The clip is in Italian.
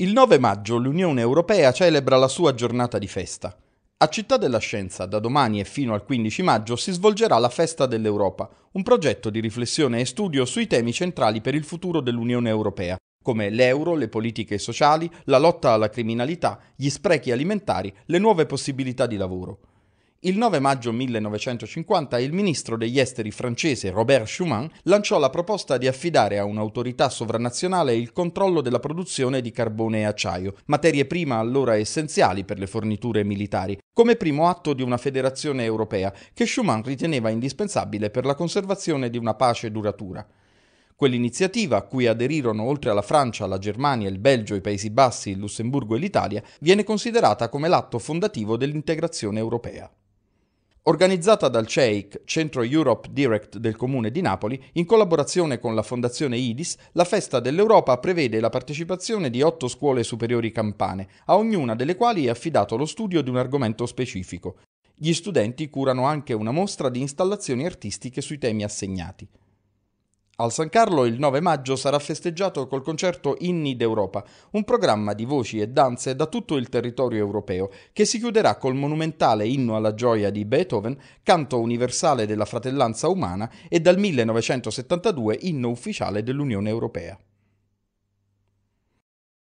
Il 9 maggio l'Unione Europea celebra la sua giornata di festa. A Città della Scienza, da domani e fino al 15 maggio, si svolgerà la Festa dell'Europa, un progetto di riflessione e studio sui temi centrali per il futuro dell'Unione Europea, come l'euro, le politiche sociali, la lotta alla criminalità, gli sprechi alimentari, le nuove possibilità di lavoro. Il 9 maggio 1950 il ministro degli esteri francese Robert Schuman lanciò la proposta di affidare a un'autorità sovranazionale il controllo della produzione di carbone e acciaio, materie prima allora essenziali per le forniture militari, come primo atto di una federazione europea che Schuman riteneva indispensabile per la conservazione di una pace duratura. Quell'iniziativa, a cui aderirono oltre alla Francia, la Germania, il Belgio, i Paesi Bassi, il Lussemburgo e l'Italia, viene considerata come l'atto fondativo dell'integrazione europea organizzata dal CEIC, Centro Europe Direct del Comune di Napoli, in collaborazione con la Fondazione IDIS, la Festa dell'Europa prevede la partecipazione di otto scuole superiori campane, a ognuna delle quali è affidato lo studio di un argomento specifico. Gli studenti curano anche una mostra di installazioni artistiche sui temi assegnati. Al San Carlo il 9 maggio sarà festeggiato col concerto Inni d'Europa, un programma di voci e danze da tutto il territorio europeo, che si chiuderà col monumentale Inno alla gioia di Beethoven, canto universale della fratellanza umana e dal 1972 inno ufficiale dell'Unione Europea.